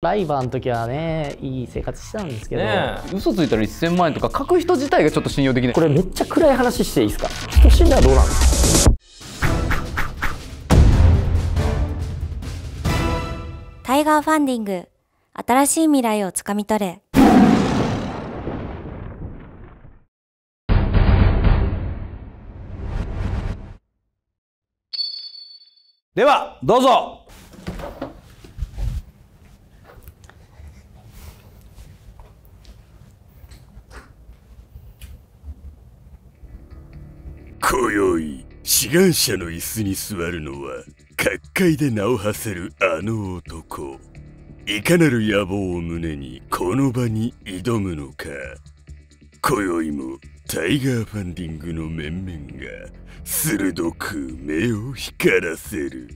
ライバーの時はねいい生活したんですけど、ね、嘘ついたら1000万円とか書く人自体がちょっと信用できないこれめっちゃ暗い話していいですか人死んだらどうなんですかタイガーファンディング新しい未来をつかみ取れではどうぞ今宵志願者の椅子に座るのは各界で名を馳せるあの男いかなる野望を胸にこの場に挑むのか今宵もタイガーファンディングの面々が鋭く目を光らせる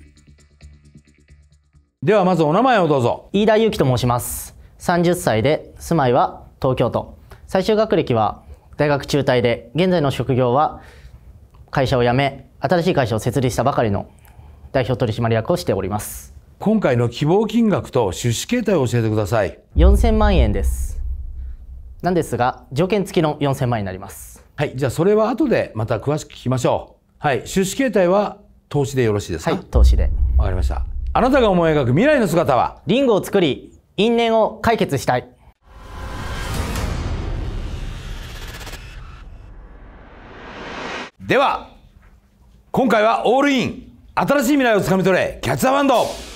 ではまずお名前をどうぞ飯田裕樹と申します30歳で住まいは東京都最終学歴は大学中退で現在の職業は会社を辞め、新しい会社を設立したばかりの代表取締役をしております。今回の希望金額と出資形態を教えてください。4000万円です。なんですが、条件付きの4000万円になります。はい、じゃあそれは後でまた詳しく聞きましょう。はい、出資形態は投資でよろしいですかはい、投資で。わかりました。あなたが思い描く未来の姿はリンゴを作り、因縁を解決したい。では今回はオールイン新しい未来をつかみ取れキャッチ・ザ・バンド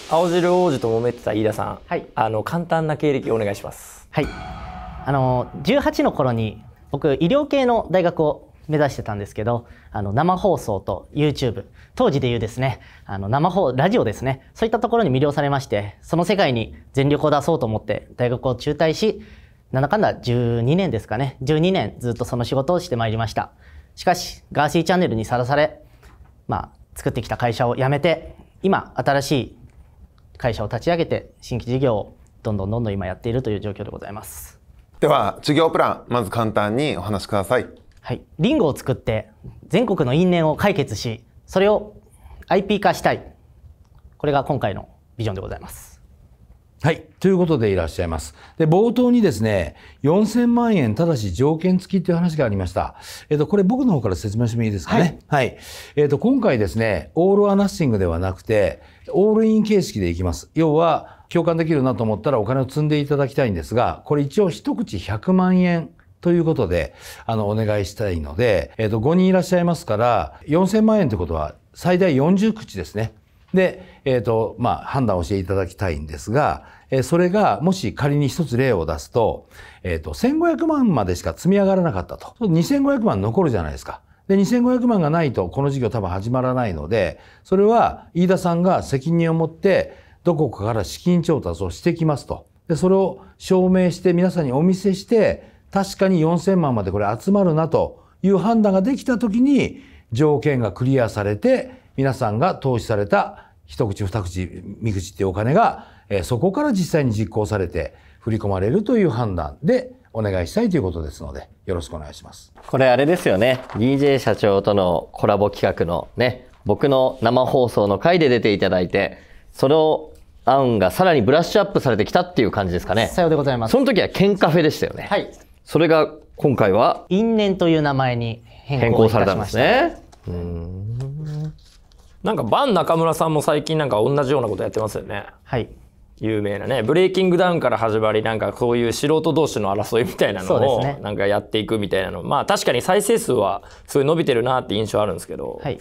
青汁王子と揉めてた飯田さん、はい、あの簡単な経歴お願いしますはいあの18の頃に僕医療系の大学を目指してたんですけどあの生放送と YouTube 当時でいうですねあの生放ラジオですねそういったところに魅了されましてその世界に全力を出そうと思って大学を中退しなんだかんだ12年ですかね12年ずっとその仕事をしてまいりましたしかし、ガーシーチャンネルにさらされ、まあ、作ってきた会社を辞めて、今、新しい会社を立ち上げて、新規事業をどんどんどんどん今やっているという状況でございます。では、授業プラン、まず簡単にお話しください。はい。リンゴを作って、全国の因縁を解決し、それを IP 化したい。これが今回のビジョンでございます。はい。ということでいらっしゃいます。で、冒頭にですね、4000万円、ただし条件付きっていう話がありました。えっ、と、これ僕の方から説明してもいいですかね。はい。はい、えっ、と、今回ですね、オールアナッシングではなくて、オールイン形式でいきます。要は、共感できるなと思ったらお金を積んでいただきたいんですが、これ一応一口100万円ということで、あの、お願いしたいので、えっ、と、5人いらっしゃいますから、4000万円ということは、最大40口ですね。で、えっ、ー、と、まあ、判断をしていただきたいんですが、えー、それが、もし仮に一つ例を出すと、えっ、ー、と、1500万までしか積み上がらなかったと。2500万残るじゃないですか。で、2500万がないと、この事業多分始まらないので、それは、飯田さんが責任を持って、どこかから資金調達をしてきますと。で、それを証明して、皆さんにお見せして、確かに4000万までこれ集まるなという判断ができたときに、条件がクリアされて、皆さんが投資された一口二口三口っていうお金が、えー、そこから実際に実行されて振り込まれるという判断でお願いしたいということですのでよろしくお願いします。これあれですよね DJ 社長とのコラボ企画のね僕の生放送の回で出ていただいてそれを案がさらにブラッシュアップされてきたっていう感じですかね。さようでございます。その時はケンカフェでしたよね。はい。それが今回は因縁という名前に変更されたんですね。うんなんかバン中村さんも最近なんか同じようなことやってますよね。はい。有名なね、ブレイキングダウンから始まり、なんかこういう素人同士の争いみたいなのを、ね、なんかやっていくみたいなの。まあ確かに再生数はすごい伸びてるなって印象あるんですけど。はい。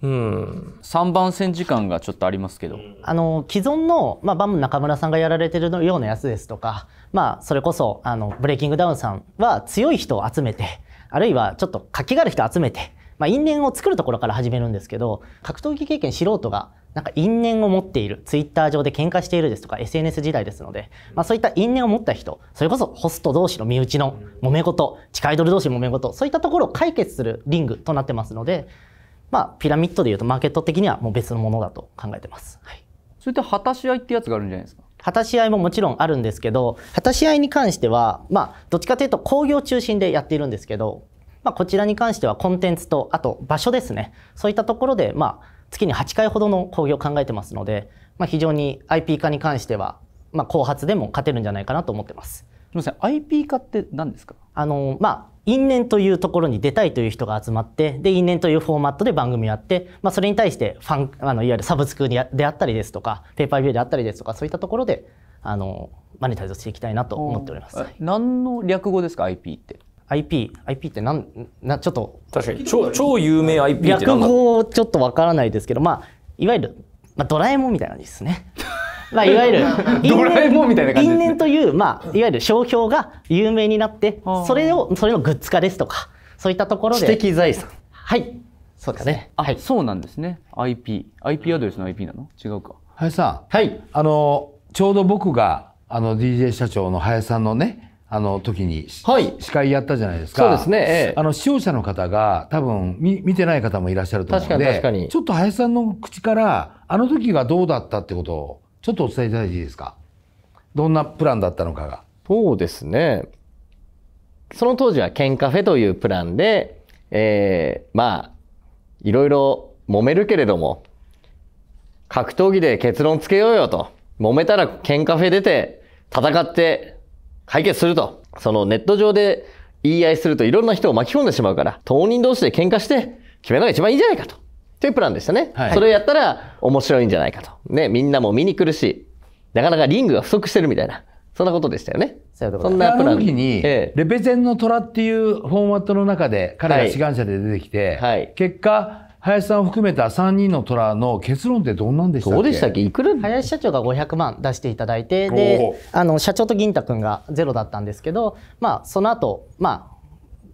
うん、3番線時間がちょっとありますけどあの既存の、まあ、バム中村さんがやられてるようなやつですとか、まあ、それこそあのブレイキングダウンさんは強い人を集めてあるいはちょっと活気がある人を集めてまあ、因縁を作るところから始めるんですけど格闘技経験素人がなんか因縁を持っているツイッター上で喧嘩しているですとか SNS 時代ですので、まあ、そういった因縁を持った人それこそホスト同士の身内の揉め事近いドル同士の揉め事そういったところを解決するリングとなってますので、まあ、ピラミッドでいうとマーケット的にはもう別のものだと考えてます。はい、それって果たし合いってやつがあるんじゃないですか果たし合いももちろんあるんですけど果たし合いに関してはまあどっちかというと工業中心でやっているんですけどまあ、こちらに関してはコンテンツと、あと場所ですね。そういったところで、まあ、月に8回ほどの講義を考えてますので、まあ、非常に IP 化に関しては、まあ、後発でも勝てるんじゃないかなと思ってます。すみません、IP 化って何ですかあの、まあ、因縁というところに出たいという人が集まって、で、因縁というフォーマットで番組をやって、まあ、それに対してファン、あの、いわゆるサブスクであったりですとか、ペーパービューであったりですとか、そういったところで、あの、マネタイズしていきたいなと思っております。何の略語ですか、IP って。IP、IP ってなん、なちょっと確かに超超有名 IP って略語ちょっとわからないですけど、まあいわゆるまあドラえもんみたいな感じですね。まあ、いわゆる ドラえもんみたいな感じ、ね、因縁という、まあ、いわゆる商標が有名になってそれをそれのグッズ化ですとかそういったところで知的財産はいそうですねあ、はい、そうなんですね IPIP IP アドレスの IP なの違うか林さんはいあのちょうど僕があの DJ 社長の林さんのねあの時に、はい、司会やったじゃないですか。そうですね。ええ、あの視聴者の方が多分見見てない方もいらっしゃると思うので、確かにちょっと林さんの口からあの時がどうだったってことをちょっとお伝えいただいていいですか。どんなプランだったのかが。そうですね。その当時はケンカフェというプランで、えー、まあいろいろ揉めるけれども格闘技で結論つけようよと揉めたらケンカフェ出て戦って解決すると。そのネット上で言い合いするといろんな人を巻き込んでしまうから、当人同士で喧嘩して決めるのが一番いいんじゃないかと。というプランでしたね。はい、それをやったら面白いんじゃないかと。ね、みんなも見に来るし、なかなかリングが不足してるみたいな。そんなことでしたよね。そんなプラン。時に、ええ、レペゼンの虎っていうフォーマットの中で、彼が志願者で出てきて、はい、結果、林さんを含めた3人の虎の結論ってどんなんでしたどうでしたっけいくら林社長が500万出していただいてであの社長と銀太君がゼロだったんですけど、まあ、その後、まあ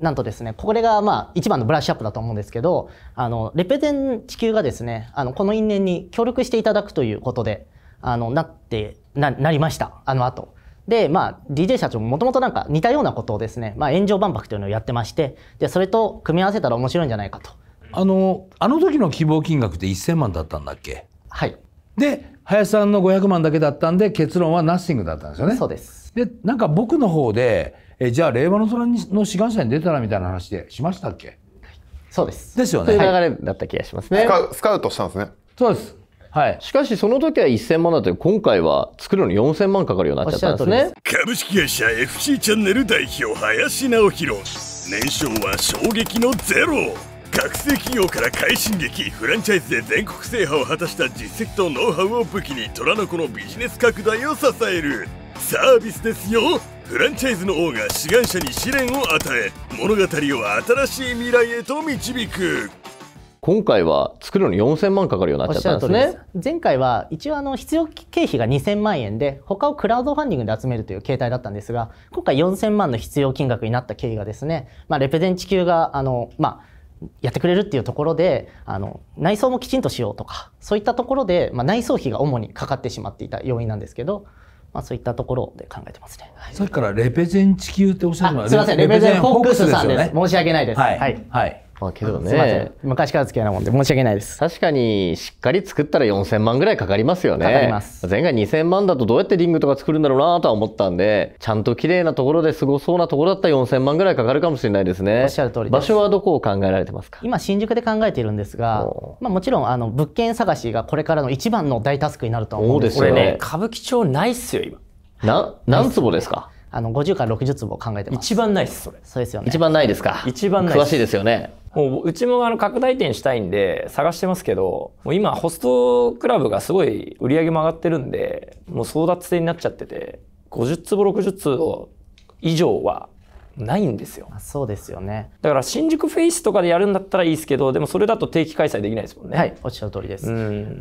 なんとですね、これがまあ一番のブラッシュアップだと思うんですけど、あの、レペゼン地球がですね、あの、この因縁に協力していただくということで、あの、なって、な、なりました。あの後。で、まあ、DJ 社長ももともとなんか似たようなことをですね、まあ、炎上万博というのをやってまして、で、それと組み合わせたら面白いんじゃないかと。あのあの時の希望金額って1000万だったんだっけはいで林さんの500万だけだったんで結論はナッシングだったんですよねそうですでなんか僕の方でえじゃあ令和の空の志願者に出たらみたいな話でしましたっけそうですですよねという流れだった気がしますね、はい、スカウトしたんですねそうですはい、しかしその時は1000万だって今回は作るのに4000万かかるようになっちゃったんですね株式会社 FC チャンネル代表林直弘年商は衝撃のゼロ学生企業から快進撃フランチャイズで全国制覇を果たした実績とノウハウを武器に虎の子のビジネス拡大を支えるサービスですよフランチャイズの王が志願者に試練を与え物語を新しい未来へと導く今回は作るのに4000万かかるようになっちゃったんですね前回は一応あの必要経費が2000万円で他をクラウドファンディングで集めるという形態だったんですが今回4000万の必要金額になった経緯がですね、まあ、レペゼン地球があの、まあ、やってくれるっていうところであの内装もきちんとしようとかそういったところで、まあ、内装費が主にかかってしまっていた要因なんですけど、まあ、そういったところで考えてますね、はい、さっきからレペゼン地球っておっしゃるのはすみませんレペゼンフォックスさんです、ね、申し訳ないですはい、はい、はいまあけどね昔から付き合いなもんで申し訳ないです確かにしっかり作ったら4000万ぐらいかかりますよねかかります前回2000万だとどうやってリングとか作るんだろうなとは思ったんでちゃんと綺麗なところですごそうなところだったら4000万ぐらいかかるかもしれないですねおっしゃる通り場所はどこを考えられてますか今新宿で考えているんですが、まあ、もちろんあの物件探しがこれからの一番の大タスクになると思うんですこれね歌舞伎町ないっすよ今な何坪ですかあの50から60坪考えてます一番ないですそれそうですよね一番ないですか一番ない詳しいですよねもううちもあの拡大店したいんで探してますけどもう今ホストクラブがすごい売り上げも上がってるんでもう争奪戦になっちゃってて50坪60坪以上はないんですよそうですよねだから新宿フェイスとかでやるんだったらいいですけどでもそれだと定期開催できないですもんねはいおっしゃる通りです、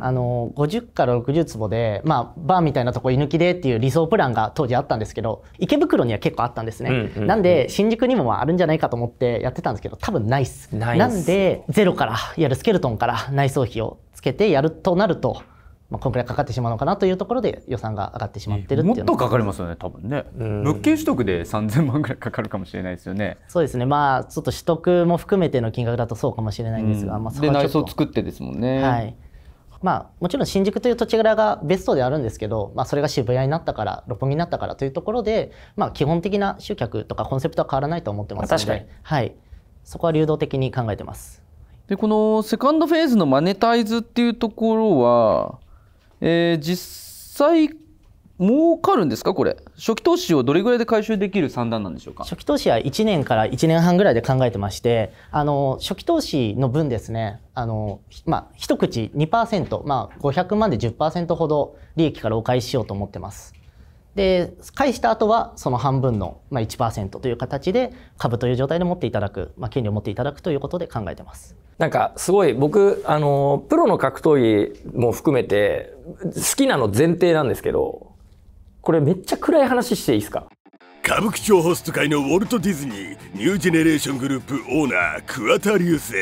あの50から60坪でまあバーみたいなとこ居抜きでっていう理想プランが当時あったんですけど池袋には結構あったんですね、なんで新宿にもあるんじゃないかと思ってやってたんですけど多分ないっすなんでゼロからやるスケルトンから内装費をつけてやるとなるとまあ、こんくらいかかってしまうのかなというところで予算が上がってしまってるっていうもっとかかりますよね多分ね、物件取得で3000万ぐらいかかるかもしれないですよねそうですねまあちょっと取得も含めての金額だとそうかもしれないんですが、うん、まあ、で内装作ってですもんねはいまあ、もちろん新宿という土地柄がベストであるんですけど、まあ、それが渋谷になったから六本木になったからというところで、まあ、基本的な集客とかコンセプトは変わらないと思ってますので、はい、そこは流動的に考えてます。でこのセカンドフェーズのマネタイズっていうところはえー、実際儲かるんですかこれ初期投資をどれぐらいで回収できる算段なんでしょうか初期投資は1年から1年半ぐらいで考えてましてあの初期投資の分ですねあの、まあ、一口2%、ま500万で10%ほど利益からお返ししようと思ってますで返した後はその半分の、まあ1、1%という形で株という状態で持っていただく、まあ、権利を持っていただくということで考えてますなんかすごい僕、あの、プロの格闘技も含めて好きなの前提なんですけど、これめっちゃ暗い話していいですか歌舞伎町ホスト界のウォルト・ディズニーニュージェネレーショングループオーナー桑田流星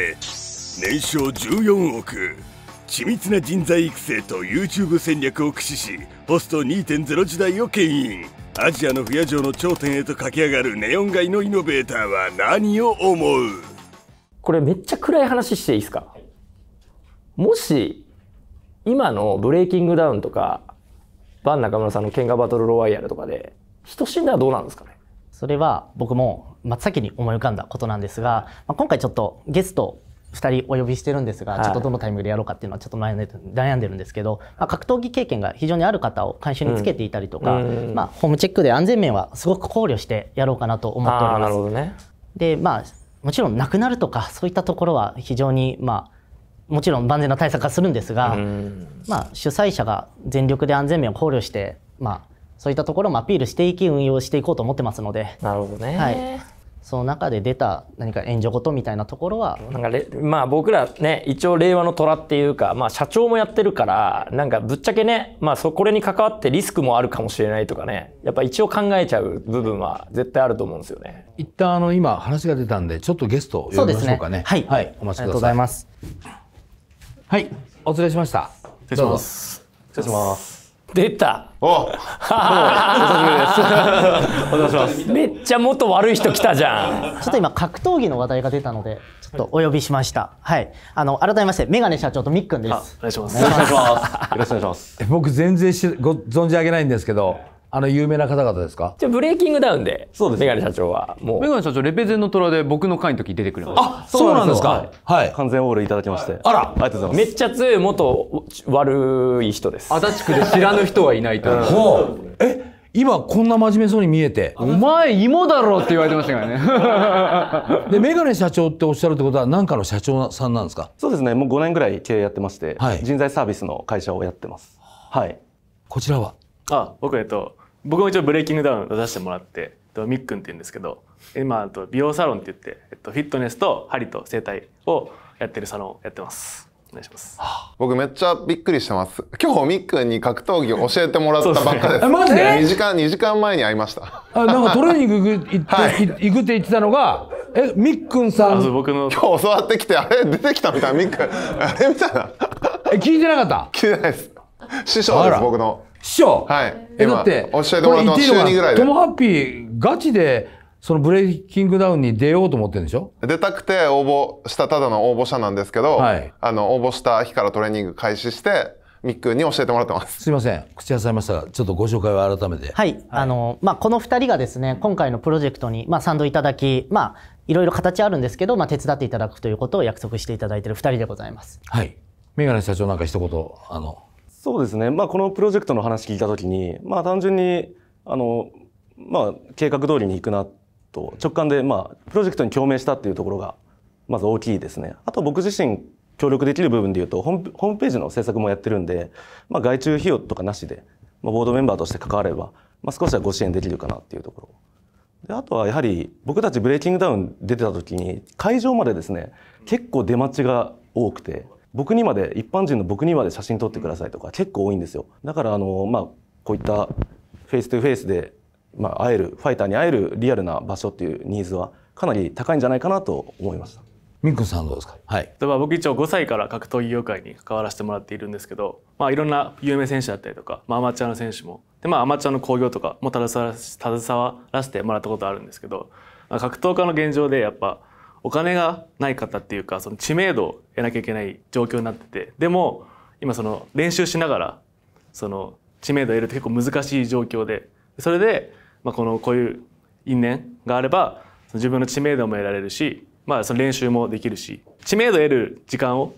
年商14億緻密な人材育成と YouTube 戦略を駆使しホスト2.0時代を牽引アジアの不夜城の頂点へと駆け上がるネオン街のイノベーターは何を思うこれめっちゃ暗い話していいですかもし、今のブレイキングダウンとか、バン中村さんのケンバトルロワイヤルとかで、人死んだらどうなんですかねそれは僕も真っ先に思い浮かんだことなんですが、まあ、今回ちょっとゲスト2人お呼びしてるんですが、ちょっとどのタイミングでやろうかっていうのはちょっと悩んでるんですけど、まあ、格闘技経験が非常にある方を監修につけていたりとか、うん、まあ、ホームチェックで安全面はすごく考慮してやろうかなと思っております。ね、でまあもちろんなくなるとかそういったところは非常にまあもちろん万全な対策はするんですが、まあ、主催者が全力で安全面を考慮して、まあ、そういったところもアピールしていき運用していこうと思ってますのでなるほどね、はい、その中で出た何か援助事みたいなところはなんかまあ僕らね一応令和の虎っていうか、まあ、社長もやってるからなんかぶっちゃけね、まあ、そこれに関わってリスクもあるかもしれないとかねやっぱ一応考えちゃう部分は絶対あると思うんですよね一旦あの今話が出たんでちょっとゲスト呼びましょうかね、ね、はい、はい、お待ちくださいありがとうございますはいお連れしました失礼します失礼します出たお お久しぶりです お願いしますめっちゃ元悪い人来たじゃんちょっと今格闘技の話題が出たのでちょっとお呼びしましたはいあの改めましてメガネ社長とみっくんですお願いしますよろしくお願いします僕全然しご存じ上げないんですけどあの有名な方々ですかじゃブレイキングダウンでそうですメガネ社長はもうメガネ社長レペゼンの虎で僕の会の時出てくれましたあそうなんですかはい、完全オールいただきまして、はい、あらありがとうございますめっちゃ強い元悪い人です足立区で知らぬ人はいないと思うえ今こんな真面目そうに見えて「お前芋だろ」って言われてましたからね でメガネ社長っておっしゃるってことは何かの社長さんなんですかそうですねもう5年ぐらい経営やってまして、はい、人材サービスの会社をやってますはいこちらはあ僕えっと僕も一応ブレイキングダウン出させてもらって、みっくんって言うんですけど、今、美容サロンって言って、えっと、フィットネスと針と整体をやってるサロンをやってます。お願いします。僕めっちゃびっくりしてます。今日みっくんに格闘技を教えてもらったばっかです。ですね、マジで ?2 時間、2時間前に会いました。あなんかトレーニング行って、はい、行くって言ってたのが、え、みっくんさん。僕の。今日教わってきて、あれ出てきたみたいな、みっくん。あれみたいな。え、聞いてなかった聞いてないです。師匠です、僕の。師匠。はい。え、だって、おっしゃってもらった週2ぐらいで。トモハッピー、ガチで、そのブレイキングダウンに出ようと思ってるんでしょ出たくて応募した、ただの応募者なんですけど、はい、あの、応募した日からトレーニング開始して、みっくんに教えてもらってます。すいません、口挟みましたが、ちょっとご紹介を改めて。はい、はい、あの、まあ、この二人がですね、今回のプロジェクトに、まあ、賛同いただき、まあ、いろいろ形あるんですけど、まあ、手伝っていただくということを約束していただいている二人でございます。はい。メガネ社長なんか一言、あの。そうですね、まあ、このプロジェクトの話聞いた時に、まあ、単純にあの、まあ、計画通りにいくなと直感で、まあ、プロジェクトに共鳴したっていうところがまず大きいですね。あと僕自身協力できる部分でいうとホームページの制作もやってるんで、まあ、外注費用とかなしで、まあ、ボードメンバーとして関われば、まあ、少しはご支援できるかなっていうところであとはやはり僕たちブレイキングダウン出てた時に会場までですね結構出待ちが多くて。僕にまで一般人の僕にまで写真撮ってくださいとか結構多いんですよだからあのまあこういったフェイストゥフェイスで、まあ、会えるファイターに会えるリアルな場所っていうニーズはかなり高いんじゃないかなと思いました。ンクさんどうですか、はい、例えば僕一応5歳から格闘技業界に関わらせてもらっているんですけど、まあ、いろんな有名選手だったりとか、まあ、アマチュアの選手もで、まあ、アマチュアの興行とかも携わらせてもらったことあるんですけど、まあ、格闘家の現状でやっぱお金がない方っていうかその知名度を得なきゃいけない状況になっててでも今その練習しながらその知名度を得るって結構難しい状況でそれで、まあ、このこういう因縁があれば自分の知名度も得られるし、まあ、その練習もできるし知名度を得る時間を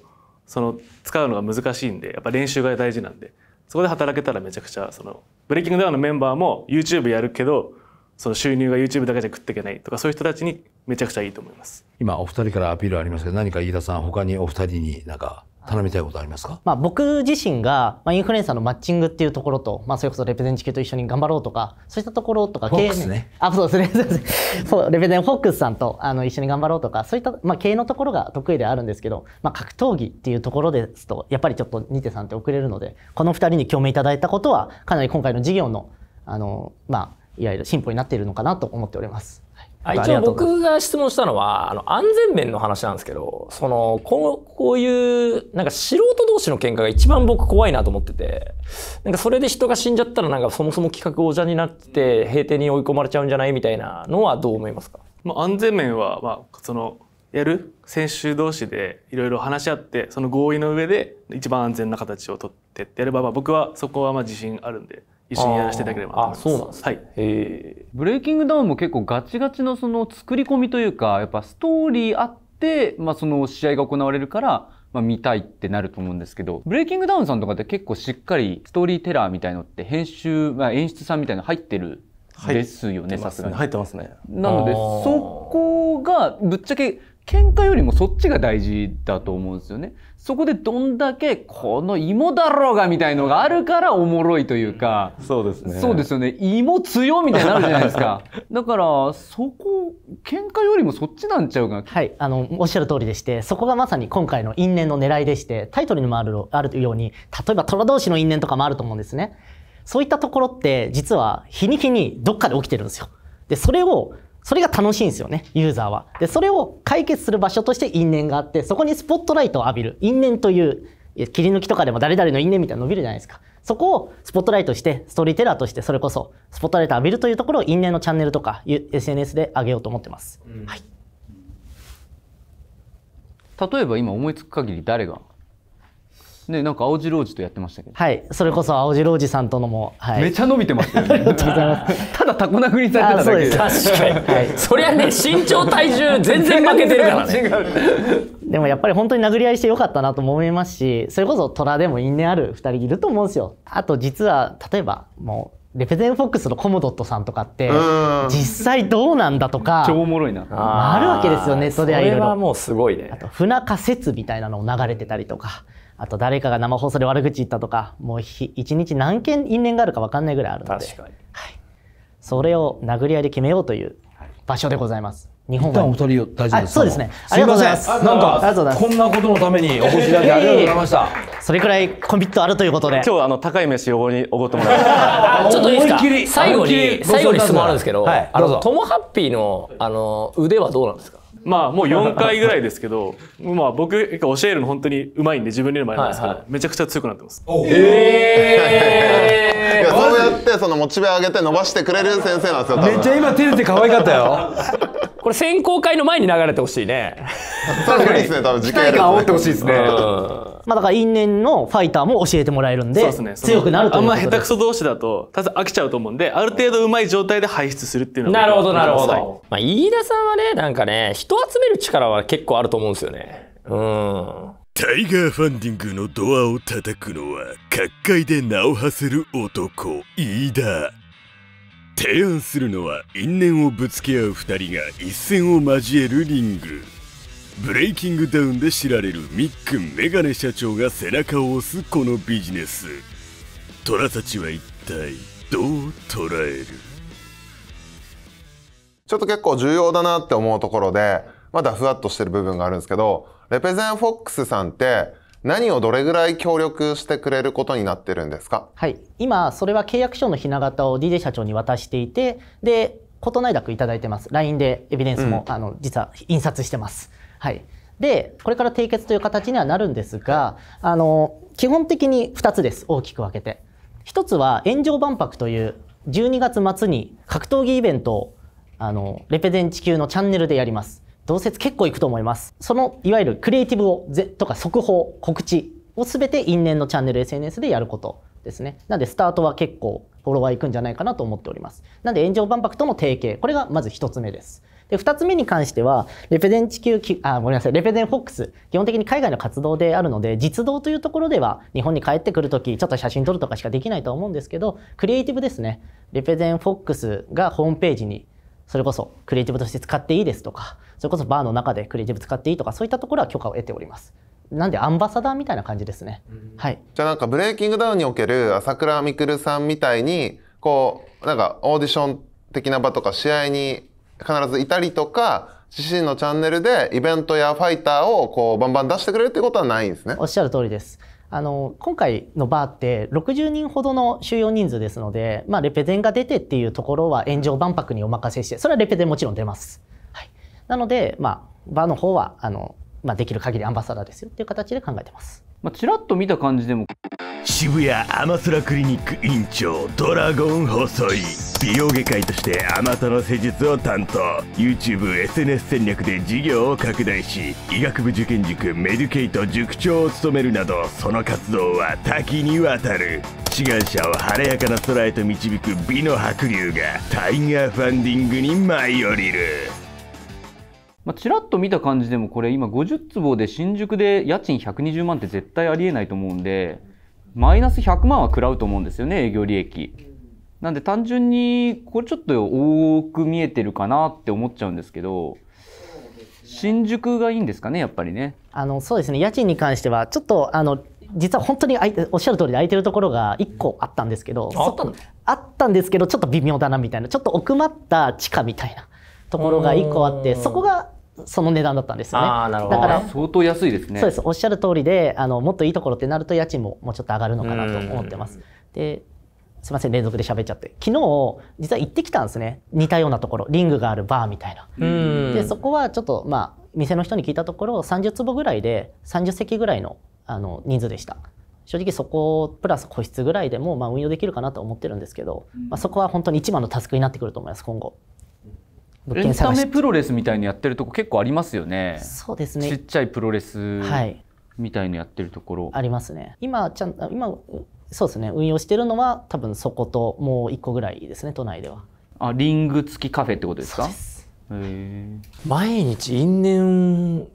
その使うのが難しいんでやっぱ練習が大事なんでそこで働けたらめちゃくちゃそのブレイキングダウンのメンバーも YouTube やるけどその収入が YouTube だけじゃ食っていけないとかそういう人たちにめちゃくちゃいいと思います今お二人からアピールありますけど何か飯田さん他にお二人になんか頼みたいことありますか、まあ、僕自身が、まあ、インフルエンサーのマッチングっていうところと、まあ、それこそレペゼン地球と一緒に頑張ろうとかそういったところとか経営、ね、あそうですねそう レペゼンフォックスさんとあの一緒に頑張ろうとかそういった、まあ、経営のところが得意であるんですけど、まあ、格闘技っていうところですとやっぱりちょっと2手3手遅れるのでこの二人に共鳴いただいたことはかなり今回の事業のあのまあいわゆる進歩になっているのかなと思っております。はい、一応僕が質問したのはあの安全面の話なんですけどそのこうこういうなんか素人同士の喧嘩が一番僕怖いなと思っててなんかそれで人が死んじゃったらなんかそもそも企画おじゃになって閉店に追い込まれちゃうんじゃないみたいなのはどう思いますか、まあ、安全面は、まあ、そのやる選手同士でいろいろ話し合ってその合意の上で一番安全な形をとってってやれば、まあ、僕はそこはまあ自信あるんで。一緒にやらせていただければと思います。そうなんです、はい、えブレイキングダウンも結構ガチガチのその作り込みというか、やっぱストーリーあって、まあその試合が行われるから、まあ、見たいってなると思うんですけど、ブレイキングダウンさんとかって結構しっかりストーリーテラーみたいのって編集、まあ、演出さんみたいなの入ってるですよね、さすがに。入ってますね。なので、そこがぶっちゃけ喧嘩よりもそっちが大事だと思うんですよね。そこでどんだけこの芋だろうがみたいのがあるからおもろいというか。そうですね。そうですよね。芋強みたいになるじゃないですか。だからそこ喧嘩よりもそっちなんちゃうかはい、あのおっしゃる通りでして、そこがまさに今回の因縁の狙いでして、タイトルにもあるあるように、例えば虎同士の因縁とかもあると思うんですね。そういったところって実は日に日にどっかで起きてるんですよ。で、それをそれが楽しいんですよね、ユーザーは。で、それを解決する場所として因縁があって、そこにスポットライトを浴びる。因縁という、切り抜きとかでも誰々の因縁みたいなの伸びるじゃないですか。そこをスポットライトして、ストーリーテラーとして、それこそ、スポットライト浴びるというところを因縁のチャンネルとか、SNS で上げようと思ってます。うん、はい。例えば今思いつく限り誰がね、なんか青白王子とやってましたけど。はい、それこそ青白王子さんとのも、はい、めちゃ伸びてますよね。ありがとただタコ殴りされてただけで。確かに。はい、そりゃね、身長体重全然負けてるからね。でもやっぱり本当に殴り合いして良かったなと思いますし、それこそ虎でも因縁ある二人いると思うんですよ。あと実は例えばもう。レペゼンフォックスのコモドットさんとかって実際どうなんだとか超おもろいなあるわけですよねそれでいろいろそれはもうすごいねあと船仮説みたいなのを流れてたりとかあと誰かが生放送で悪口言ったとかもう一日何件因縁があるか分かんないぐらいあるのではい、それを殴り合いで決めようという場所でございます。日本はお取り大丈夫ですそうですね。ありがとうございます。なんかこんなことのためにお越しいただきありがとうございました。それくらいコンビットあるということで。今日あの高い飯おごにおごってもらいます。ちょっといいですか。最後に最後に質問あるんですけど、はい、あのトモハッピーのあの腕はどうなんですか。まあもう4回ぐらいですけど、まあ僕教えるの本当にうまいんで自分で言うのもあるんですけど、はいはい、めちゃくちゃ強くなってます。えーいやそうやってそのモチベ上げて伸ばしてくれる先生なんですよめっちゃ今照れて可愛かったよこれ選考会の前に流れてほしいね。確かにですね、多分時間が煽ってほしいですね。まあだから因縁のファイターも教えてもらえるんで、そうです、ね、強くなるというあんま下手くそ同士だと、ただ飽きちゃうと思うんで、ある程度うまい状態で排出するっていうのが。なるほど、なるほど。まあ飯田さんはね、なんかね、人集める力は結構あると思うんですよね。うん。タイガーファンディングのドアを叩くのは、各界で名を馳せる男、飯田。提案するのは因縁をぶつけ合う2人が一戦を交えるリングブレイキングダウンで知られるミックンメガネ社長が背中を押すこのビジネス虎たちは一体どう捉えるちょっと結構重要だなって思うところでまだふわっとしてる部分があるんですけどレペゼンフォックスさんって何をどれぐらい協力してくれることになってるんですかはい。今、それは契約書のひな形を DJ 社長に渡していて、で、事内諾いただいてます。LINE でエビデンスも、うん、あの、実は印刷してます。はい。で、これから締結という形にはなるんですが、あの、基本的に2つです。大きく分けて。1つは、炎上万博という12月末に格闘技イベントを、あの、レペゼン地球のチャンネルでやります。同説結構いくと思います。その、いわゆるクリエイティブを、ぜとか速報、告知をすべて因縁のチャンネル SNS でやることですね。なので、スタートは結構フォロワーいくんじゃないかなと思っております。なので、炎上万博との提携、これがまず1つ目です。で、2つ目に関しては、レペゼン地球、あ、ごめんなさい、レペゼンフォックス、基本的に海外の活動であるので、実動というところでは、日本に帰ってくるとき、ちょっと写真撮るとかしかできないと思うんですけど、クリエイティブですね。レペゼンフォックスがホームページに、それこそクリエイティブとして使っていいですとか、それこそバーの中でクリエイティブ使っていいとかそういったところは許可を得ております。なんでアンバサダーみたいな感じですね。はい。じゃあなんかブレイキングダウンにおける朝倉未来さんみたいにこうなんかオーディション的な場とか試合に必ずいたりとか自身のチャンネルでイベントやファイターをこうバンバン出してくれるっていことはないんですね。おっしゃる通りです。あの今回のバーって60人ほどの収容人数ですので、まあ、レペゼンが出てっていうところは炎上万博にお任せしてそれはレペゼンもちろん出ます。なので、まあ、場の方はあの、まあ、できる限りアンバサダーですよっていう形で考えてます。まあ、ちらっと見た感じでも渋谷アマスラクリニック院長ドラゴン細井美容外科医としてあまたの施術を担当 YouTubeSNS 戦略で事業を拡大し医学部受験塾メデュケイト塾長を務めるなどその活動は多岐にわたる志願者を晴れやかな空へと導く美の白龍がタイガーファンディングに舞い降りるまあ、ちらっと見た感じでもこれ今50坪で新宿で家賃120万って絶対ありえないと思うんでマイナス100万は食らうと思うんですよね営業利益。なんで単純にこれちょっと多く見えてるかなって思っちゃうんですけど。新宿がいいんですかねやっぱりねあのそうですね家賃に関してはちょっとあの実は本当におっしゃる通り空いてるところが1個あったんですけどあったんですけどちょっと微妙だなみたいなちょっと奥まった地下みたいなところが1個あってそこがその値段だったんですよね。だから相当安いですね。そうです。おっしゃる通りで、あのもっといいところってなると家賃ももうちょっと上がるのかなと思ってます。で、すみません連続で喋っちゃって。昨日実は行ってきたんですね。似たようなところ、リングがあるバーみたいな。で、そこはちょっとまあ店の人に聞いたところ、30坪ぐらいで30席ぐらいのあの人数でした。正直そこプラス個室ぐらいでもまあ運用できるかなと思ってるんですけど、まあ、そこは本当に一番のタスクになってくると思います今後。物件探しエンタメプロレスみたいにやってるとこ結構ありますよねそうですねちっちゃいプロレスはいみたいのやってるところ、はい、ありますね今ちゃん今そうですね運用してるのは多分そこともう1個ぐらいですね都内ではあリング付きカフェってことですかそうです毎日因縁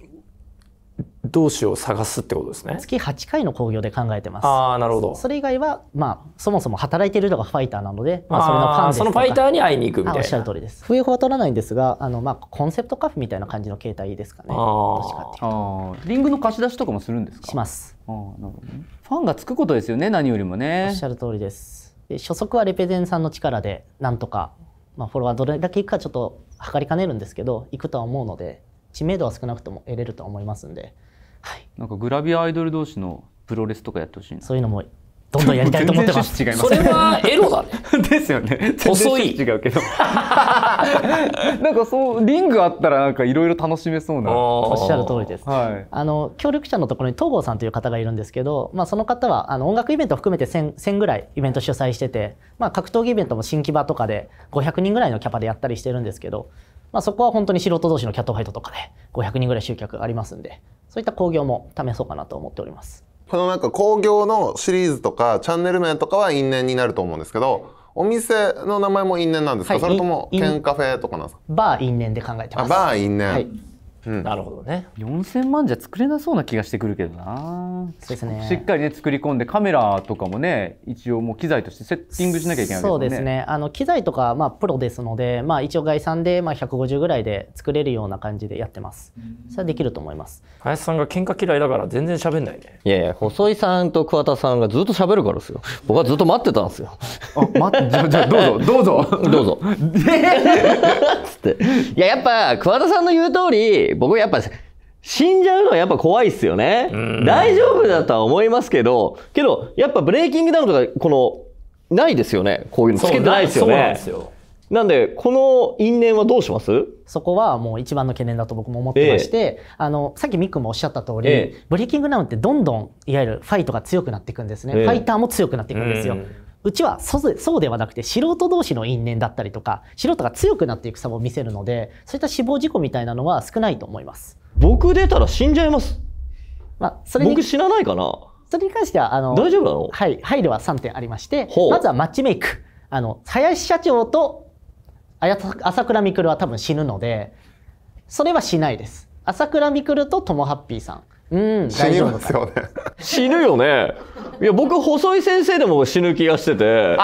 同士を探すってことですね月8回の興行で考えてますああなるほどそれ以外はまあそもそも働いてるのがファイターなので、まあ、それのファンですそのファイターに会いに行くみたいなおっしゃる通りです冬法は取らないんですがあの、まあ、コンセプトカフェみたいな感じの形態ですかねあリングの貸し出しとかもするんですかしますあなるほど、ね、ファンがつくことですよね何よりもねおっしゃる通りですで初速はレペゼンさんの力でなんとか、まあ、フォロワーどれだけいくかちょっと測りかねるんですけどいくとは思うので知名度は少なくとも得れると思いますんではい、なんかグラビアアイドル同士のプロレスとかやってほしいそういうのもどんどんやりたいと思ってます。ますそれはエロだね。ですよね。遅い。違うけど。なんかそうリングあったらなんかいろいろ楽しめそうな。おっしゃる通りです。はい、あの協力者のところに東郷さんという方がいるんですけど、まあその方はあの音楽イベント含めて1000 1000ぐらいイベント主催してて、まあ格闘技イベントも新木場とかで500人ぐらいのキャパでやったりしてるんですけど、まあ、そこは本当に素人同士のキャットファイトとかで500人ぐらい集客ありますんでそういった興行も試そうかなと思っておりますこのなんか興行のシリーズとかチャンネル名とかは因縁になると思うんですけどお店の名前も因縁なんですか、はい、それともケンカフェとかなんですかバー因縁で考えてますバー因縁、はいうん、なるほどね4000万じゃ作れなそうな気がしてくるけどなそうですねしっかりね作り込んでカメラとかもね一応もう機材としてセッティングしなきゃいけない、ね、そうですねあの機材とかまあプロですのでまあ一応概算でまあ150ぐらいで作れるような感じでやってますそれはできると思います林さんが喧嘩嫌いだから全然しゃべんないねいやいや細井さんと桑田さんがずっとしゃべるからですよ僕はずっと待ってたんですよあ待ってじゃじゃどうぞ どうぞどうぞ いややっぱ桑田さんの言う通りり僕やっぱ死んじゃうのはやっぱ怖いっすよね。大丈夫だとは思いますけど、けど、やっぱブレーキングダウンとか、この、ないですよね。こういうのつけてないですよね。そうなんですよ。なんで、この因縁はどうしますそこはもう一番の懸念だと僕も思ってまして、えー、あの、さっきミックもおっしゃった通り、えー、ブレーキングダウンってどんどん、いわゆるファイトが強くなっていくんですね。えー、ファイターも強くなっていくんですよ。うちはそうではなくて素人同士の因縁だったりとか素人が強くなっていく様を見せるのでそういった死亡事故みたいなのは少ないと思います僕出たら死んじゃいますまあそれ僕死なないかなそれに関してはあの大丈夫なのはい配慮は3点ありましてまずはマッチメイクあの林社長と朝倉未来は多分死ぬのでそれはしないです朝倉未来と友ハッピーさんうん、死にますよね死ぬよねいや僕細井先生でも死ぬ気がしてていや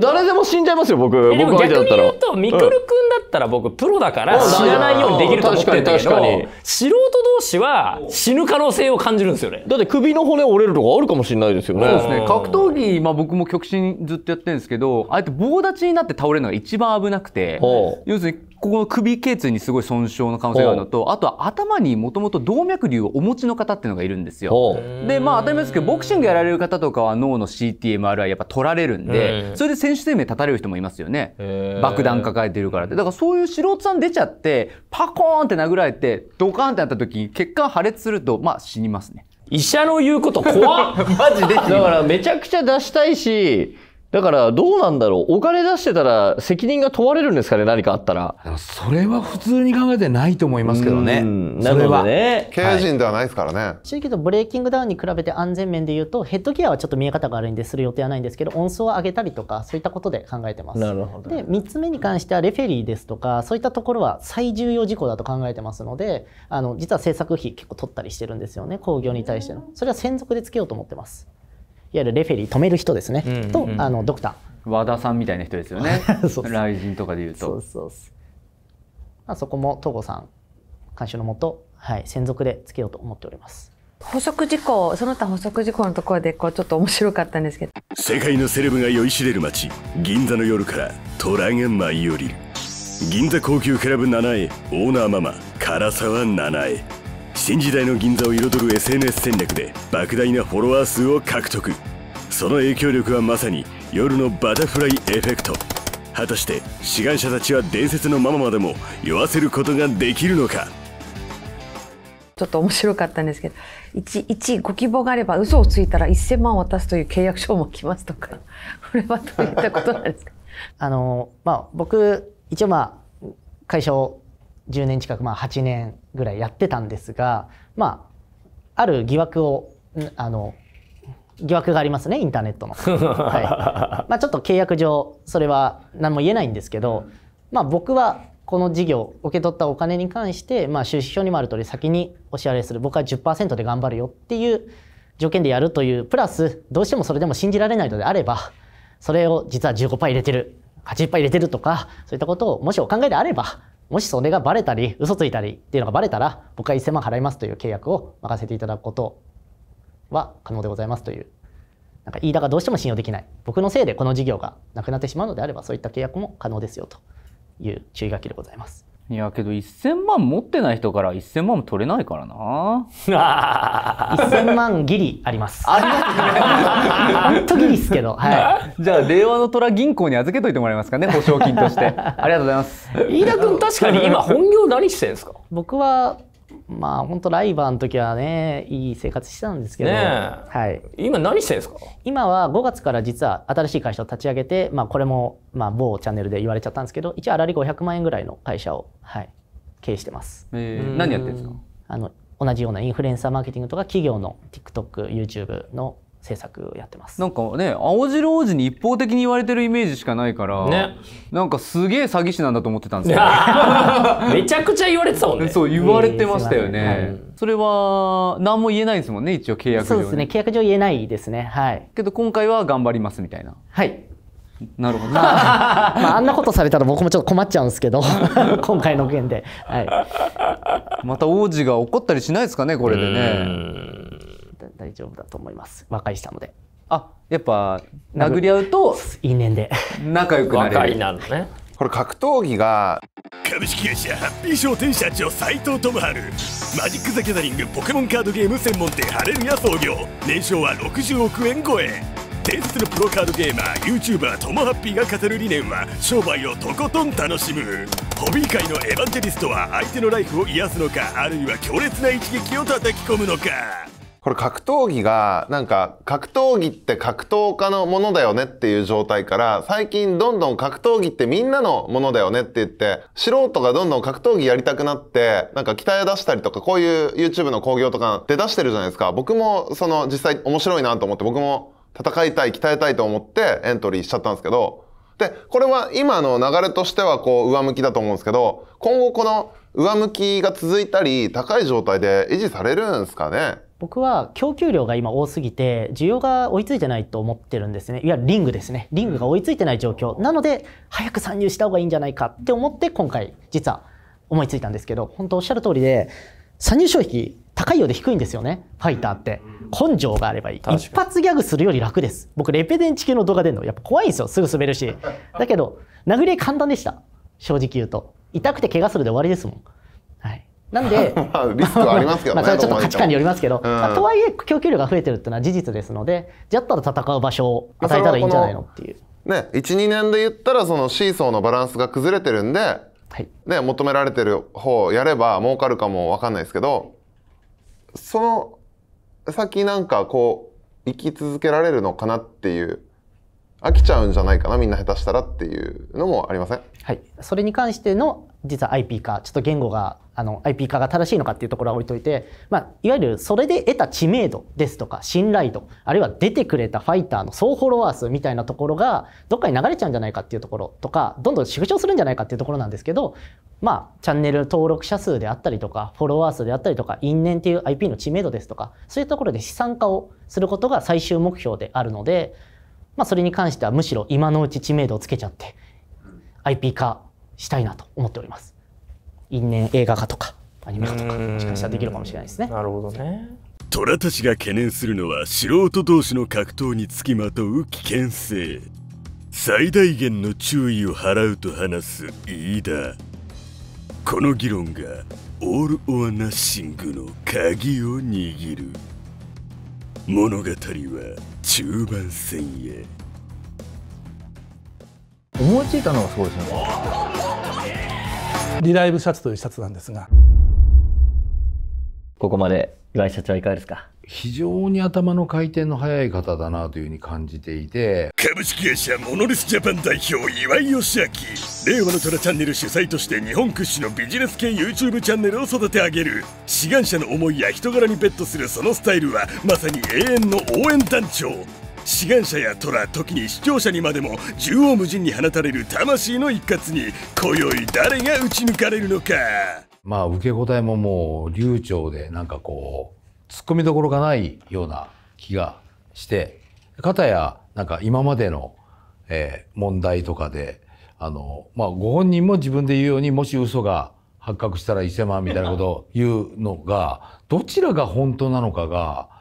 誰でも死んじゃいますよ僕僕ら逆に言うとみくるくんだったら僕プロだから死なないようにできると思ってるんだけど素人同士は死ぬ可能性を感じるんですよねだって首の骨折れるとかあるかもしれないですよねそうですね格闘技、まあ、僕も極真ずっとやってるんですけどああやって棒立ちになって倒れるのが一番危なくて要するにここの首頸椎にすごい損傷の可能性があるのと、あとは頭にもともと動脈瘤をお持ちの方っていうのがいるんですよ。で、まあ当たり前ですけど、ボクシングやられる方とかは脳の CTMR はやっぱ取られるんで、それで選手生命立たれる人もいますよね。爆弾抱えてるからって。だからそういう素人さん出ちゃって、パコーンって殴られて、ドカーンってなった時に血管破裂すると、まあ死にますね。医者の言うこと怖っ マジでだからめちゃくちゃ出したいし、だからどうなんだろうお金出してたら責任が問われるんですかね何かあったらそれは普通に考えてないと思いますけどねなるほどね経営陣ではないですからね、はい、正直とブレーキングダウンに比べて安全面でいうとヘッドギアはちょっと見え方が悪いんでする予定はないんですけど音数を上げたりとかそういったことで考えてますなるほどで3つ目に関してはレフェリーですとかそういったところは最重要事項だと考えてますのであの実は制作費結構取ったりしてるんですよね工業に対してのそれは専属でつけようと思ってますわゆるレフェリー止める人ですね、うんうん、とあのドクター和田さんみたいな人ですよね雷神 とかでいうとそうそうそうあそこも東郷さん監修のもと、はい、専属でつけようと思っております補足事項その他補足事項のところでこうちょっと面白かったんですけど世界のセレブが酔いしれる街銀座の夜から虎が舞い降りる銀座高級クラブ7へオーナーママ唐沢七重新時代の銀座を彩る SNS 戦略で莫大なフォロワー数を獲得その影響力はまさに夜のバタフライエフェクト果たして志願者たちは伝説のママまでも酔わせることができるのかちょっと面白かったんですけど 1, 1ご希望があれば嘘をついたら1000万渡すという契約書も来ますとかこれはどういったことなんですか あの、まあ、僕一応まあ会社を10年近く、まあ、8年ぐらいやってたんですが、まあ、ある疑惑をあの疑惑がありますねインターネットの、はいまあ、ちょっと契約上それは何も言えないんですけど、まあ、僕はこの事業受け取ったお金に関して、まあ、収支表にもある通り先にお支払いする僕は10%で頑張るよっていう条件でやるというプラスどうしてもそれでも信じられないのであればそれを実は15%入れてる80%入れてるとかそういったことをもしお考えであればもしそれがバレたり嘘ついたりっていうのがバレたら僕は1000万払いますという契約を任せていただくことは可能でございますというなんか飯田がどうしても信用できない僕のせいでこの事業がなくなってしまうのであればそういった契約も可能ですよという注意書きでございます。いやけど1000万持ってない人から1000万も取れないからな1000 万ギリありますありますギリっすけど、はい、じゃあ令和の虎銀行に預けといてもらえますかね保証金としてありがとうございます飯田君確かに今本業何してんですか僕はまあ本当ライバーの時はねいい生活してたんですけど、はい、今何してんですか今は5月から実は新しい会社を立ち上げて、まあ、これも、まあ、某チャンネルで言われちゃったんですけど一応あらり500万円ぐらいの会社を、はい、経営してます、えー、何やってるんですかあの同じようなインフルエンサーマーケティングとか企業の TikTokYouTube の制作をやってますなんかね青白王子に一方的に言われてるイメージしかないから、ね、なんかすげえ詐欺師なんだと思ってたんですけど めちゃくちゃ言われてたもんね そう言われてましたよね、うん、それは何も言えないですもんね一応契約上、ね、そうですね契約上言えないですねはいけど今回は頑張りますみたいなはいなるほど、まあ、まあ、あんなことされたら僕もちょっと困っちゃうんですけど 今回の件で、はい、また王子が怒ったりしないですかねこれでね大丈夫だと思います和解したのであやっぱ殴り合うと因縁で仲良くなれる和解なのねこれ格闘技が株式会社ハッピー商店社長斎藤智春マジック・ザ・ギャザリングポケモンカードゲーム専門店ハレルヤ創業年商は60億円超え伝説のプロカードゲーマー YouTuber ともハッピーが語る理念は商売をとことん楽しむホビー界のエヴァンジェリストは相手のライフを癒すのかあるいは強烈な一撃を叩き込むのかこれ格闘技がなんか格闘技って格闘家のものだよねっていう状態から最近どんどん格闘技ってみんなのものだよねって言って素人がどんどん格闘技やりたくなってなんか鍛え出したりとかこういう YouTube の興行とか出出してるじゃないですか僕もその実際面白いなと思って僕も戦いたい鍛えたいと思ってエントリーしちゃったんですけどでこれは今の流れとしてはこう上向きだと思うんですけど今後この上向きが続いたり高い状態で維持されるんですかね僕は供給量が今多すぎて需要が追いついてないと思ってるんですねいわゆるリングですねリングが追いついてない状況なので早く参入した方がいいんじゃないかって思って今回実は思いついたんですけど本当おっしゃる通りで参入障壁高いようで低いんですよねファイターって根性があればいい一発ギャグするより楽です僕レペデンチ系の動画出るのやっぱ怖いんですよすぐ滑るしだけど殴り合い簡単でした正直言うと痛くて怪我するで終わりですもんなんで、リスクはありますけどね。まあ、ちょっと価値観によりますけど、うんとはいえ供給量が増えてるっていうのは事実ですので、じゃあったら戦う場所を与えたらいいんじゃないのっていう。ね、1、2年で言ったらそのシーソーのバランスが崩れてるんで、はいね、求められてる方をやれば儲かるかも分かんないですけど、その先なんかこう、生き続けられるのかなっていう。飽きちゃうんじゃないかなみんな下手したらっていうのもありませんはいそれに関しての実は IP か、ちょっと言語があの IP 化が正しいのかっていうところは置いといて、まあ、いわゆるそれで得た知名度ですとか信頼度あるいは出てくれたファイターの総フォロワー数みたいなところがどっかに流れちゃうんじゃないかっていうところとかどんどん縮小するんじゃないかっていうところなんですけどまあチャンネル登録者数であったりとかフォロワー数であったりとか因縁っていう IP の知名度ですとかそういうところで資産化をすることが最終目標であるので、まあ、それに関してはむしろ今のうち知名度をつけちゃって IP 化したいなと思っております。因縁映画化とかアニメ化とかもしかしたらできるかもしれないですね。なるほどね虎たちが懸念するのは素人同士の格闘につきまとう危険性最大限の注意を払うと話す飯田この議論がオール・オア・ナッシングの鍵を握る物語は中盤戦へ思いついたのがすごいですねリライブシャツというシャツなんですがここまで岩井社長はいかがですか非常に頭の回転の速い方だなというふうに感じていて株式会社モノリスジャパン代表岩井義明令和の虎チャンネル主催として日本屈指のビジネス系 YouTube チャンネルを育て上げる志願者の思いや人柄にベットするそのスタイルはまさに永遠の応援団長志願者や虎時に視聴者にまでも縦横無尽に放たれる魂の一括に今宵誰が打ち抜かれるのかまあ受け答えももう流暢でなんかこう突っ込みどころがないような気がしてかたやなんか今までの、えー、問題とかであの、まあ、ご本人も自分で言うようにもし嘘が発覚したら1000万みたいなことを言うのがどちらが本当なのかが。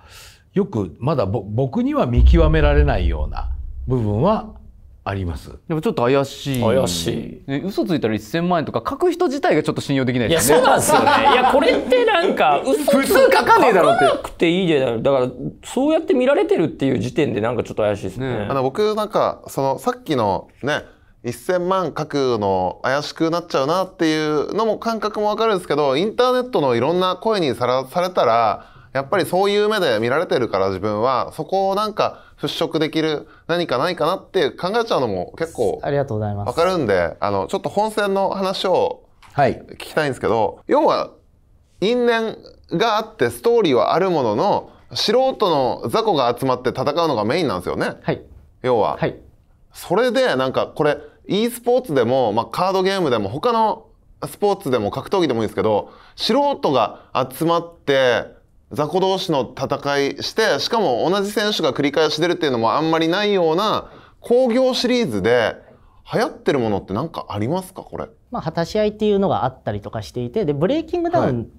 よくまだ僕には見極められないような部分はあります。でもちょっと怪しい。怪しい。ね、嘘ついたら1000万円とか書く人自体がちょっと信用できないですね。いや、そうなんですよね。いや、これってなんか、嘘 普通書かねえだろって。書かなくていいじゃない。だから、そうやって見られてるっていう時点でなんかちょっと怪しいですね。ねあの、僕なんか、その、さっきのね、1000万書くの怪しくなっちゃうなっていうのも感覚もわかるんですけど、インターネットのいろんな声にさらされたら、やっぱりそういう目で見られてるから自分はそこをなんか払拭できる何かないかなって考えちゃうのも結構ありがとうございますわかるんであのちょっと本線の話を聞きたいんですけど、はい、要は因縁があってストーリーはあるものの素人の雑魚が集まって戦うのがメインなんですよね。はい、要は、はい、それでなんかこれ e スポーツでも、まあ、カードゲームでも他のスポーツでも格闘技でもいいんですけど素人が集まって雑魚同士の戦いしてしかも同じ選手が繰り返し出るっていうのもあんまりないような興行シリーズで流行ってるものって何かありますかこれ、まあ、果たし合いっていうのがあったりとかしていてでブレイキングダウン、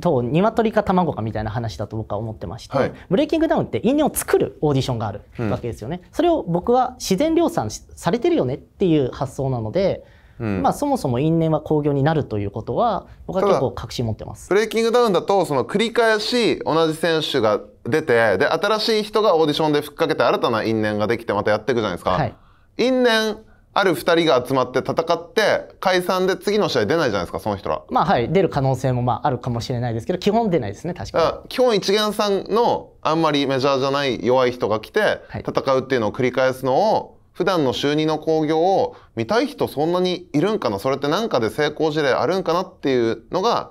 と鶏か卵かみたいな話だと僕は思ってまして、はい、ブレイキングダウンって因縁を作るオーディションがあるわけですよね、うん、それを僕は自然量産されてるよねっていう発想なのでうん、まあ、そもそも因縁は興行になるということは僕は結構確信持ってますブレイキングダウンだとその繰り返し同じ選手が出てで新しい人がオーディションでふっかけて新たな因縁ができてまたやっていくじゃないですか、はい、因縁ある2人が集まって戦って解散で次の試合出ないじゃないですかその人らまあはい出る可能性もまああるかもしれないですけど基本出ないですね確かに基本一元さんのあんまりメジャーじゃない弱い人が来て戦うっていうのを繰り返すのを、はい普段の週2の興行を見たい人そんなにいるんかなそれって何かで成功事例あるんかなっていうのが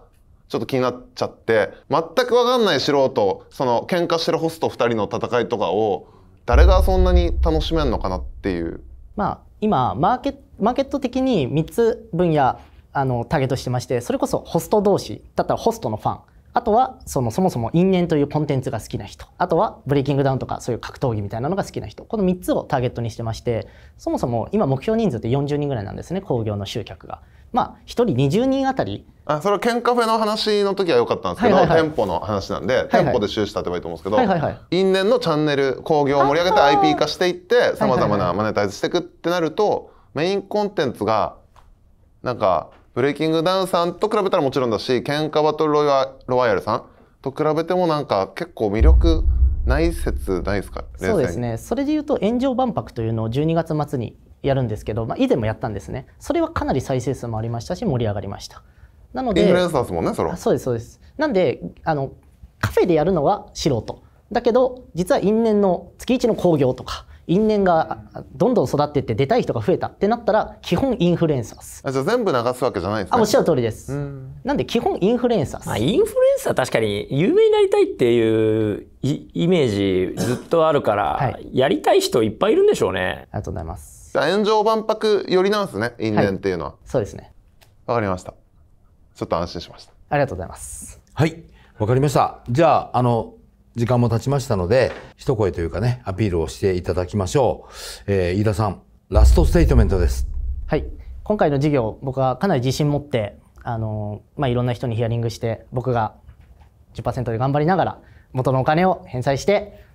ちょっと気になっちゃって全く分かんない素人その喧嘩してるホスト2人の戦いとかを誰がそんなに楽しめんのかなっていう。まあ、今マーケマーケット的に3つ分野あのターゲットしてましてそれこそホスト同士だったらホストのファンあとはそのそもそも因縁というコンテンツが好きな人あとはブレイキングダウンとかそういう格闘技みたいなのが好きな人この3つをターゲットにしてましてそもそも今目標人数って40人ぐらいなんですね興行の集客が。まあ、1人20人あたりあそれはケンカフェの話の時は良かったんですけど、はいはいはい、店舗の話なんで、はいはい、店舗で収支立てばいいと思うんですけど、はいはいはい、因縁のチャンネル興行を盛り上げて IP 化していってさまざまなマネタイズしていくってなると、はいはいはい、メインコンテンツがなんかブレイキングダウンさんと比べたらもちろんだし喧嘩バトルロワイヤルさんと比べてもなんか結構魅力ない説ないですかそうですねそれでいうと炎上万博というのを12月末にやるんですけど、まあ、以前もやったんですねそれはかなり再生数もありましたし盛り上がりましたなのでインフルエンサーですもんねそれそうですそうですなんであのカフェでやるのは素人だけど実は因縁の月一の興行とか因縁がどんどん育ってって出たい人が増えたってなったら基本インフルエンサーですあじゃあ全部流すわけじゃないですねあおっしゃる通りです、うん、なんで基本インフルエンサーまあ、インフルエンサー確かに有名になりたいっていうイメージずっとあるから、はい、やりたい人いっぱいいるんでしょうねありがとうございます炎上万博寄りなんですね因縁っていうのは、はい、そうですねわかりましたちょっと安心しましたありがとうございますはいわかりましたじゃああの時間も経ちましたので、一声というかね、アピールをしていただきましょう。えー、飯田さん、ラストステートメントです。はい。今回の授業、僕はかなり自信持って、あの、まあ、いろんな人にヒアリングして、僕が10%で頑張りながら、元のお金を返済して、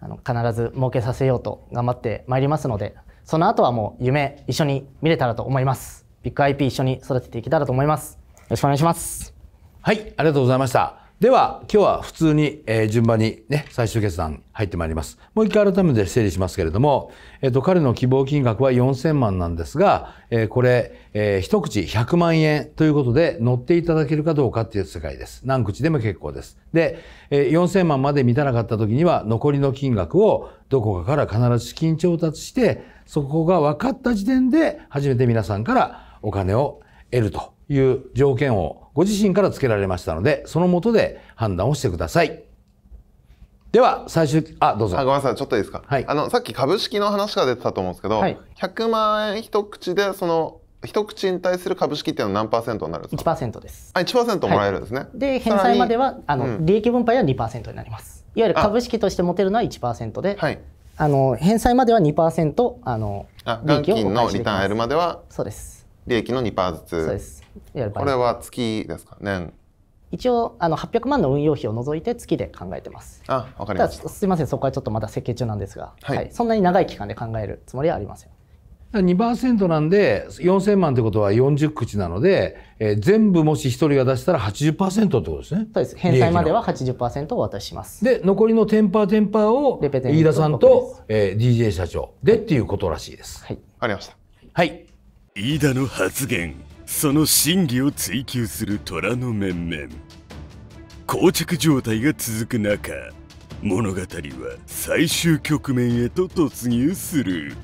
あの、必ず儲けさせようと頑張ってまいりますので、その後はもう夢一緒に見れたらと思います。ビッグ IP 一緒に育てていけたらと思います。よろしくお願いします。はい、ありがとうございました。では、今日は普通に、えー、順番にね、最終決断入ってまいります。もう一回改めて整理しますけれども、えっ、ー、と、彼の希望金額は4000万なんですが、えー、これ、えー、一口100万円ということで乗っていただけるかどうかっていう世界です。何口でも結構です。で、えー、4000万まで満たなかった時には残りの金額をどこかから必ず資金調達して、そこが分かった時点で初めて皆さんからお金を得るという条件をご自身から付けられましたので、そのもとで判断をしてください。では、最終、あ、どうぞ。あごめんなさい、ちょっといいですか。はい。あの、さっき株式の話が出てたと思うんですけど、はい、100万円一口で、その、一口に対する株式っていうのは何パーセントになるんですか ?1% です。あ、1%もらえるんですね。はい、で、返済までは、あの、うん、利益分配は2%になります。いわゆる株式として持てるのは1%で、はい、あの返済までは2%あのあ元金のリターン得るまではそうです利益の2%ずつそうですこれは月ですか年一応あの800万の運用費を除いて月で考えてますあわかりましたすみませんそこはちょっとまだ設計中なんですが、はい、はい、そんなに長い期間で考えるつもりはありません2%なんで4000万ってことは40口なので、えー、全部もし1人が出したら80%ってことですねそうです返済までは80%お渡ししますで残りのテンパーテンパーを飯田さんと、えー、DJ 社長でっていうことらしいですはいありましたはい飯田の発言その真理を追求する虎の面々膠着状態が続く中物語は最終局面へと突入する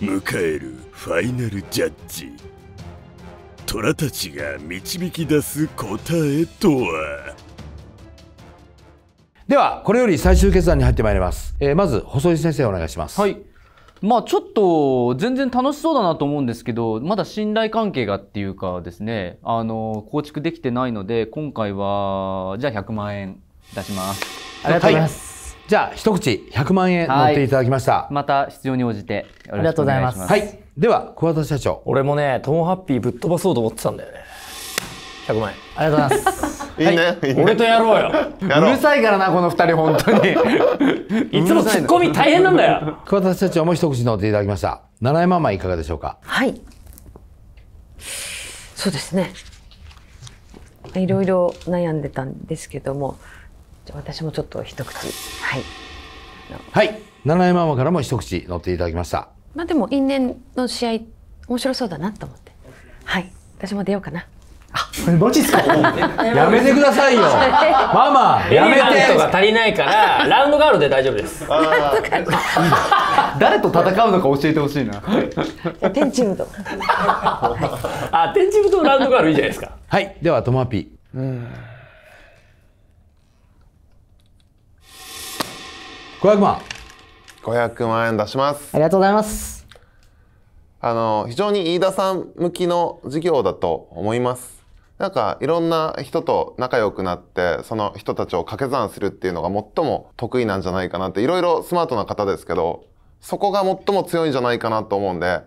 迎えるファイナルジャッジ虎たちが導き出す答えとはではこれより最終決断に入ってまいります、えー、まず細井先生お願いしますはいまあちょっと全然楽しそうだなと思うんですけどまだ信頼関係がっていうかですねあの構築できてないので今回はじゃあ100万円出しますありがとうございます、はい、じゃあ一口100万円乗っていただきました、また必要に応じてありがとうございますはいでは桑田社長俺もねトモハッピーぶっ飛ばそうと思ってたんだよね100万円ありがとうございますいいね、俺とやろうようるさいからなこの二人本当に いつもツッコミ大変なんだよ桑田社長も一口乗っていただきました七重ママいかがでしょうかはいそうですねいろいろ悩んでたんですけども私もちょっと一口はいはい七重ママからも一口乗っていただきましたまあでも因縁の試合面白そうだなと思ってはい私も出ようかなこれマジっすかやめてくださいよママやめてとか足りないからラウンドガールで大丈夫です誰と戦うのか教えてほしいな天チブとあ天チブとラウンドガールいいじゃないですかはいではトマピうん500万500万円出しますありがとうございますあの非常に飯田さん向きの事業だと思いますなんかいろんな人と仲良くなってその人たちを掛け算するっていうのが最も得意なんじゃないかなっていろいろスマートな方ですけどそこが最も強いんじゃないかなと思うんで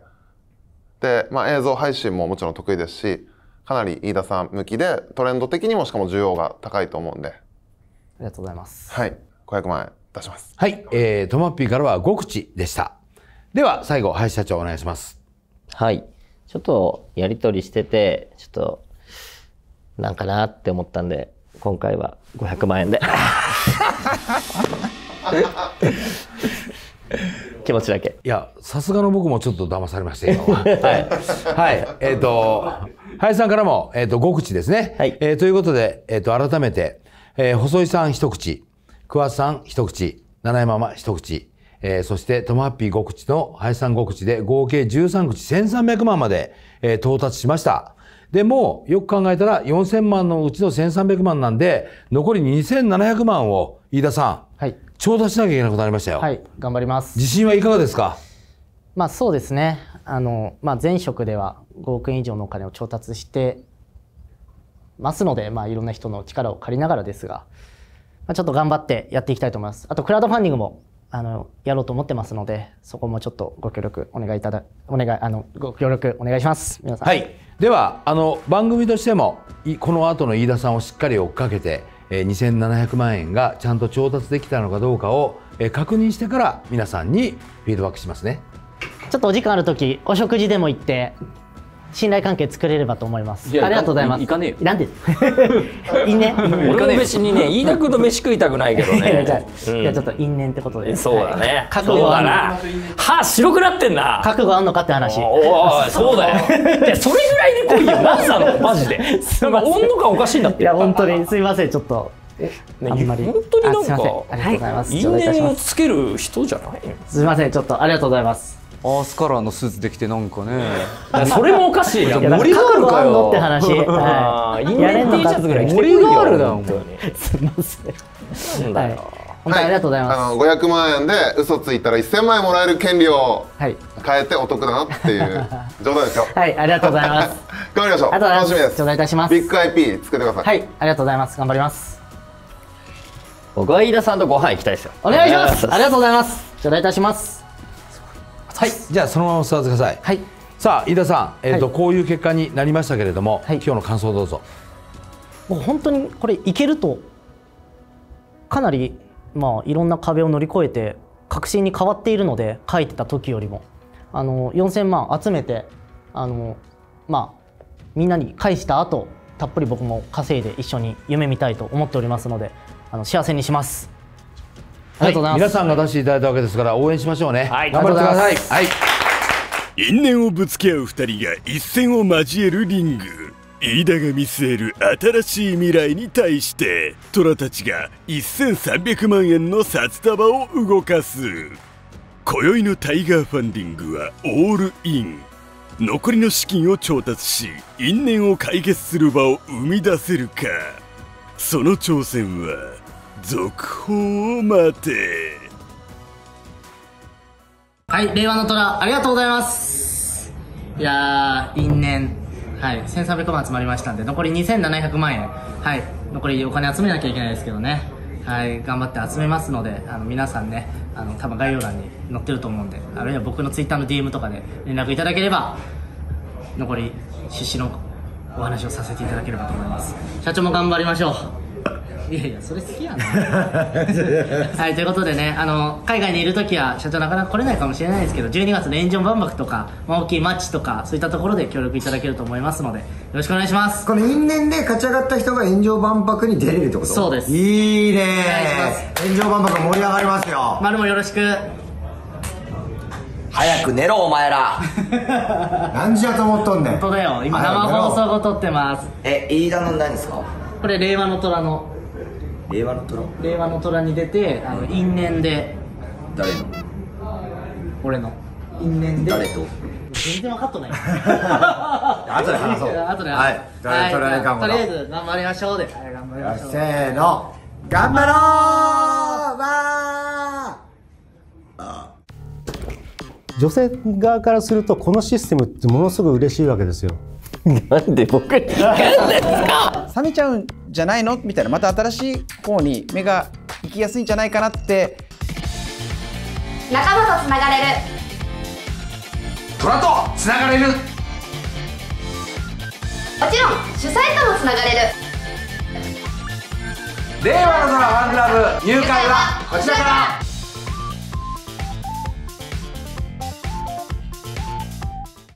で、まあ、映像配信ももちろん得意ですしかなり飯田さん向きでトレンド的にもしかも需要が高いと思うんでありがとうございますはい500万円出しますはいえー、トマッピーからは5口でしたでは最後林社長お願いしますはいちょっとやり取りしててちょっとなんかなって思ったんで今回は500万円で 気持ちだけいやさすがの僕もちょっと騙されました今は はい、はい、えっ、ー、と林さんからも、えーと、ご5口ですね、はいえー、ということで、えーと、改めて、えー、細井さん一口桑さん一口七重ママ一口えー、そしてともハッピー5口の林さん5口で合計13口1300万まで、えー、到達しました。でも、よく考えたら4000万のうちの1300万なんで、残り2700万を、飯田さん、はい、調達しなきゃいけなくなりましたよ。はい、頑張ります。自信はいかがですかまあそうですね。あの、まあ前職では5億円以上のお金を調達してますので、まあいろんな人の力を借りながらですが、まあ、ちょっと頑張ってやっていきたいと思います。あと、クラウドファンディングもあのやろうと思ってますので、そこもちょっとご協力お願いいただ、お願い、あの、ご協力お願いします。皆さん。はい。ではあの番組としてもこの後の飯田さんをしっかり追っかけて2700万円がちゃんと調達できたのかどうかを確認してから皆さんにフィードバックしますねちょっとお時間ある時お食事でも行って信頼関係作れればと思います。ありがとうございます。行かねえよ。なんで 因縁俺の飯にね、飯田君と飯食いたくないけどね。じゃあ、ちょっと因縁ってことで。そうだね。覚悟はな。歯白くなってんな。覚悟あんのかって話。おお、そうだよ。いそれぐらいで来いよ。何なのマジで。なんか温度感おかしいんだって。いや、本当にすいません、ちょっと。ね、あんまり本当になんか因縁をつける人じゃないすみませんちょっとありがとうございますアースカラーのスーツできてなんかねそれもおかしいや森があるかよって話、はい、インデン T シャツぐらい着てるよ森があるだもすみませんなんだよ、本当ありがとうございます、はい、あの500万円で嘘ついたら1000万円もらえる権利を変えてお得だなっていう冗 談ですよはいありがとうございます 頑張りましょうありがとう楽しみです頂戴いたしますビッグ IP 作ってくださいはいありがとうございます頑張ります僕は飯田さんとご飯行きたいですよお願いしますありがとうございます頂戴いたしますはいじゃあそのままお座りください、はい、さあ飯田さん、えーと、はい、こういう結果になりましたけれども、はい、今日の感想どうぞもう本当にこれいけるとかなり、まあ、いろんな壁を乗り越えて確信に変わっているので書いてた時よりもあの4000万集めてあの、まあ、みんなに返した後たっぷり僕も稼いで一緒に夢見たいと思っておりますのであの幸せにします。はい、皆さんが出していただいたわけですから応援しましょうね、はい、頑張ってください、はい、因縁をぶつけ合う2人が一戦を交えるリング飯田が見据える新しい未来に対して虎たちが1300万円の札束を動かす今宵のタイガーファンディングはオールイン残りの資金を調達し因縁を解決する場を生み出せるかその挑戦は続報を待てはい令和の虎ありがとうございますいや因縁はい1300万集まりましたんで残り2700万円はい残りお金集めなきゃいけないですけどねはい頑張って集めますのであの皆さんねあの多分概要欄に載ってると思うんであるいは僕の Twitter の DM とかで連絡いただければ残り出資のお話をさせていただければと思います社長も頑張りましょういやいやそれ好きやな はいということでねあの海外にいる時は社長なかなか来れないかもしれないですけど12月の炎上万博とか、大きいマッチとかそういったところで協力いただけると思いますのでよろしくお願いしますこの因縁で勝ち上がった人が炎上万博に出れるってことそうですいいね炎上万博盛り上がりますよ丸もよろしく早く寝ろお前ら 何時やと思っとんねん本当だよ今生放送後撮ってますえ飯田の何ですかこれ令和の虎の令和の虎令和の虎に出てあの因縁で誰の俺の因縁で誰と全然分かっとない 後で話そう 後で話そうはい誰ととりあえず頑張りましょうで、頑張りましょうせーの頑張ろうわあ女性側からするとこのシステムってものすごく嬉しいわけですよ なんで僕に聞くんですか冷めちゃうんじゃないのみたいなまた新しい方に目が行きやすいんじゃないかなって仲間とつながれる虎とつながれるもちろん主催ともつながれる令和の空ファンクラブ入会はこちらから